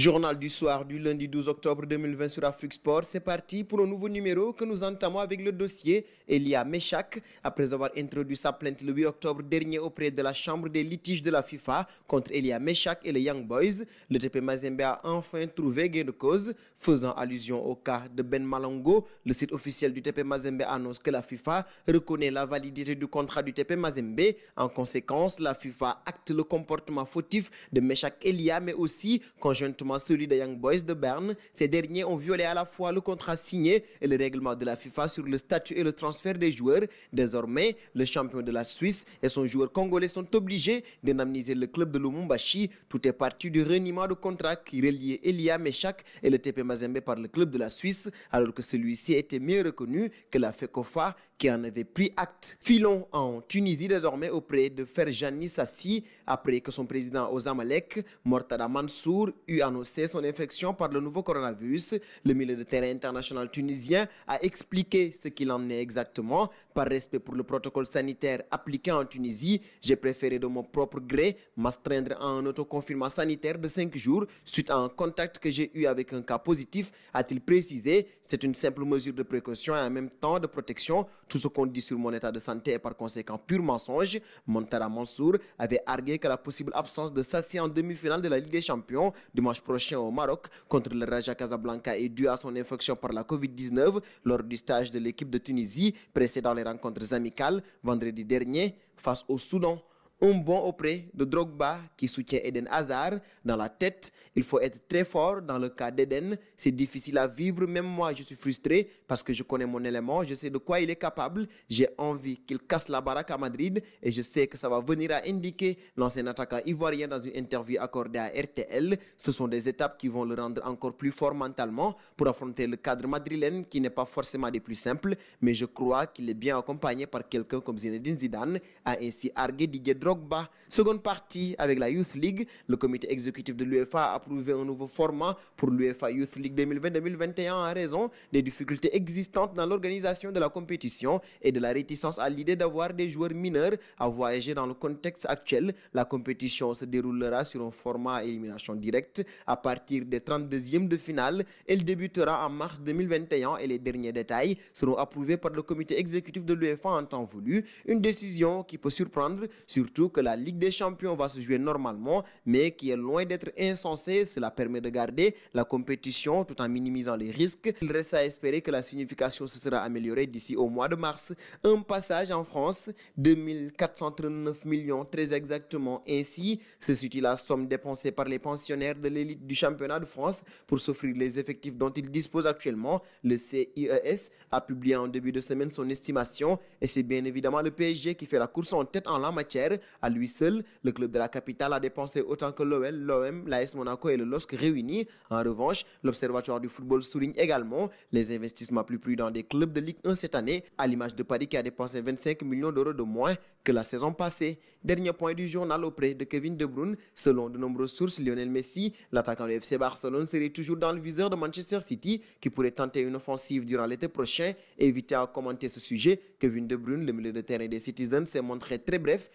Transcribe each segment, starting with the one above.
Journal du soir du lundi 12 octobre 2020 sur Afrique Sport, c'est parti pour un nouveau numéro que nous entamons avec le dossier Elia Meshak. Après avoir introduit sa plainte le 8 octobre dernier auprès de la Chambre des litiges de la FIFA contre Elia Meshak et les Young Boys, le TP Mazembe a enfin trouvé gain de cause. Faisant allusion au cas de Ben Malongo, le site officiel du TP Mazembe annonce que la FIFA reconnaît la validité du contrat du TP Mazembe. En conséquence, la FIFA acte le comportement fautif de Meshak Elia, mais aussi conjointement celui des Young Boys de Berne. Ces derniers ont violé à la fois le contrat signé et le règlement de la FIFA sur le statut et le transfert des joueurs. Désormais, le champion de la Suisse et son joueur congolais sont obligés d'indemniser le club de Lumumbashi. Tout est parti du reniement de contrat qui reliait Elia Meshak et le TP Mazembe par le club de la Suisse, alors que celui-ci était mieux reconnu que la FECOFA qui en avait pris acte. Filons en Tunisie désormais auprès de Ferjani Sassi après que son président Ozamalek, Mortada Mansour, eut annoncé son infection par le nouveau coronavirus. Le milieu de terrain international tunisien a expliqué ce qu'il en est exactement. Par respect pour le protocole sanitaire appliqué en Tunisie, j'ai préféré de mon propre gré m'astreindre à un autoconfinement sanitaire de 5 jours suite à un contact que j'ai eu avec un cas positif, a-t-il précisé. C'est une simple mesure de précaution et en même temps de protection. Tout ce qu'on dit sur mon état de santé est par conséquent pur mensonge. Montara Mansour avait argué que la possible absence de Sassi en demi-finale de la Ligue des Champions dimanche prochain au Maroc contre le Raja Casablanca est dû à son infection par la Covid-19 lors du stage de l'équipe de Tunisie précédant les rencontres amicales vendredi dernier face au Soudan un bon auprès de Drogba qui soutient Eden Hazard dans la tête. Il faut être très fort dans le cas d'Eden. C'est difficile à vivre. Même moi, je suis frustré parce que je connais mon élément. Je sais de quoi il est capable. J'ai envie qu'il casse la baraque à Madrid et je sais que ça va venir à indiquer l'ancien attaquant ivoirien dans une interview accordée à RTL. Ce sont des étapes qui vont le rendre encore plus fort mentalement pour affronter le cadre madrilène qui n'est pas forcément des plus simples. Mais je crois qu'il est bien accompagné par quelqu'un comme Zinedine Zidane a ainsi argué Didier Drogba. Seconde partie avec la Youth League. Le comité exécutif de l'UEFA a approuvé un nouveau format pour l'UEFA Youth League 2020-2021 en raison des difficultés existantes dans l'organisation de la compétition et de la réticence à l'idée d'avoir des joueurs mineurs à voyager dans le contexte actuel. La compétition se déroulera sur un format à élimination directe à partir des 32e de finale. Elle débutera en mars 2021 et les derniers détails seront approuvés par le comité exécutif de l'UEFA en temps voulu. Une décision qui peut surprendre, surtout que la Ligue des Champions va se jouer normalement, mais qui est loin d'être insensée. Cela permet de garder la compétition tout en minimisant les risques. Il reste à espérer que la signification se sera améliorée d'ici au mois de mars. Un passage en France, 2439 millions très exactement. Ainsi, se situe la somme dépensée par les pensionnaires de l'élite du championnat de France pour s'offrir les effectifs dont ils disposent actuellement. Le CIES a publié en début de semaine son estimation et c'est bien évidemment le PSG qui fait la course en tête en la matière à lui seul, le club de la capitale a dépensé autant que l'OL, l'OM, l'AS Monaco et le LOSC réunis. En revanche, l'Observatoire du football souligne également les investissements plus prudents des clubs de Ligue 1 cette année, à l'image de Paris qui a dépensé 25 millions d'euros de moins que la saison passée. Dernier point du journal auprès de Kevin De Bruyne, selon de nombreuses sources, Lionel Messi, l'attaquant du FC Barcelone, serait toujours dans le viseur de Manchester City qui pourrait tenter une offensive durant l'été prochain. Éviter à commenter ce sujet, Kevin De Bruyne, le milieu de terrain des Citizens, s'est montré très bref.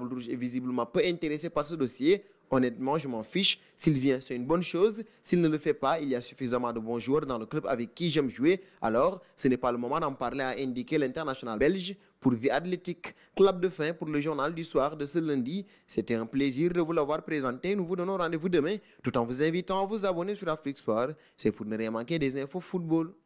Rouge est visiblement peu intéressé par ce dossier. Honnêtement, je m'en fiche. S'il vient, c'est une bonne chose. S'il ne le fait pas, il y a suffisamment de bons joueurs dans le club avec qui j'aime jouer. Alors, ce n'est pas le moment d'en parler, à indiquer l'international belge pour The Athletic. Club de fin pour le journal du soir de ce lundi. C'était un plaisir de vous l'avoir présenté. Nous vous donnons rendez-vous demain tout en vous invitant à vous abonner sur Afrique Sport. C'est pour ne rien manquer des infos football.